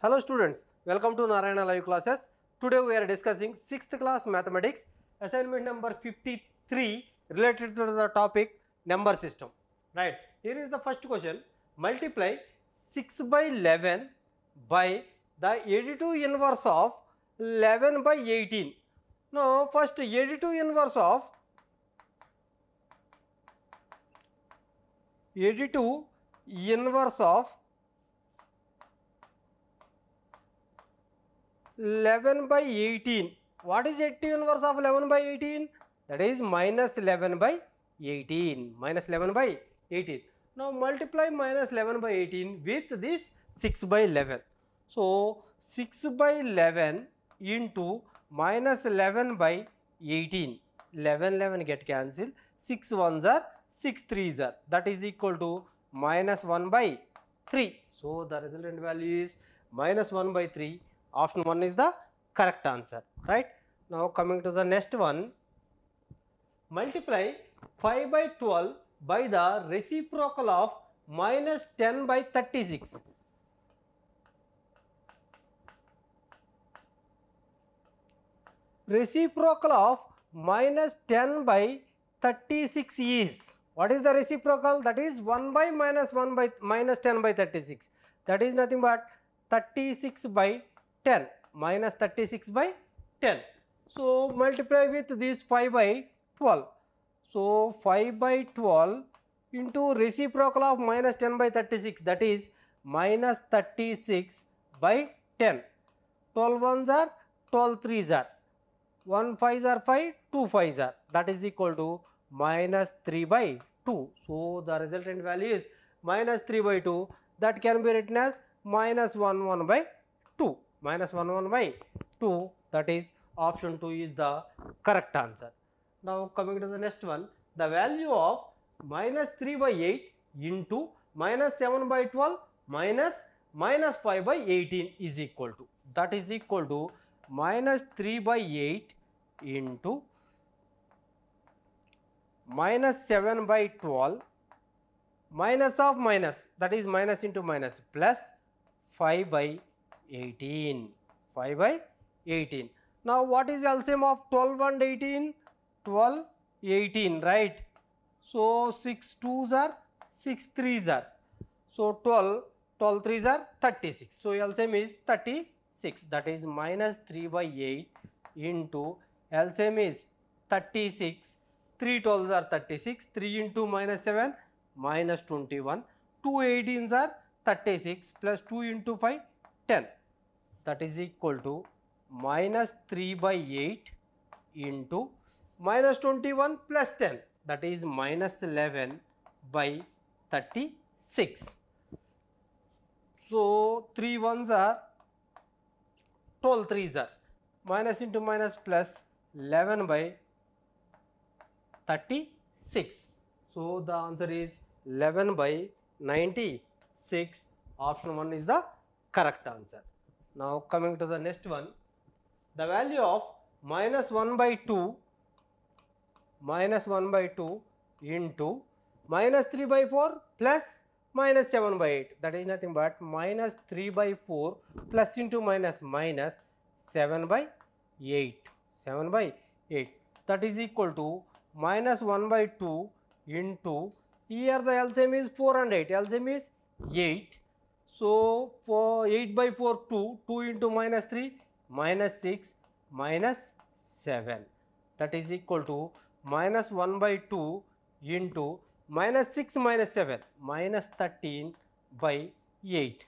Hello students, welcome to Narayana Live Classes. Today we are discussing 6th class mathematics assignment number 53 related to the topic number system. Right, here is the first question. Multiply 6 by 11 by the 82 inverse of 11 by 18. Now first 82 inverse of 82 inverse of 11 by 18. What is 80 inverse of 11 by 18? That is minus 11 by 18. Minus 11 by 18. Now, multiply minus 11 by 18 with this 6 by 11. So, 6 by 11 into minus 11 by 18. 11, 11 get cancelled. 6 ones are 6 threes are that is equal to minus 1 by 3. So, the resultant value is minus 1 by 3 Option 1 is the correct answer, right. Now, coming to the next one, multiply 5 by 12 by the reciprocal of minus 10 by 36. Reciprocal of minus 10 by 36 is, what is the reciprocal? That is 1 by minus 1 by minus 10 by 36. That is nothing but 36 by 10 minus 36 by 10. So, multiply with this 5 by 12. So, 5 by 12 into reciprocal of minus 10 by 36 that is minus 36 by 10. 12 ones are 12 threes are 1 fives are 5 2 fives are that is equal to minus 3 by 2. So, the resultant value is minus 3 by 2 that can be written as minus 1 1 by 2 minus 1 1 by 2 that is option 2 is the correct answer. Now coming to the next one the value of minus 3 by 8 into minus 7 by 12 minus minus 5 by 18 is equal to that is equal to minus 3 by 8 into minus 7 by 12 minus of minus that is minus into minus plus 5 by 18 5 by 18. Now, what is LCM of 12 and 18? 12 18 right. So, 6 2s are 6 3s are. So, 12 12 3s are 36. So, LCM is 36 that is minus 3 by 8 into LCM is 36 3 12s are 36 3 into minus 7 minus 21 2 18s are 36 plus 2 into 5 10 that is equal to minus 3 by 8 into minus 21 plus 10 that is minus 11 by 36. So, 3 ones are 12 threes are minus into minus plus 11 by 36. So, the answer is 11 by 96 option 1 is the correct answer. Now coming to the next one, the value of minus 1 by 2 minus 1 by 2 into minus 3 by 4 plus minus 7 by 8 that is nothing but minus 3 by 4 plus into minus minus 7 by 8 7 by 8 that is equal to minus 1 by 2 into here the LCM is 4 and 8 LCM is 8 so, for 8 by 4 2, 2 into minus 3 minus 6 minus 7 that is equal to minus 1 by 2 into minus 6 minus 7 minus 13 by 8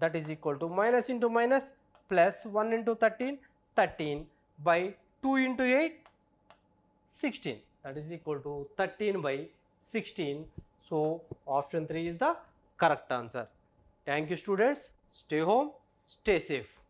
that is equal to minus into minus plus 1 into 13 13 by 2 into 8 16 that is equal to 13 by 16. So, option 3 is the correct answer. Thank you students. Stay home, stay safe.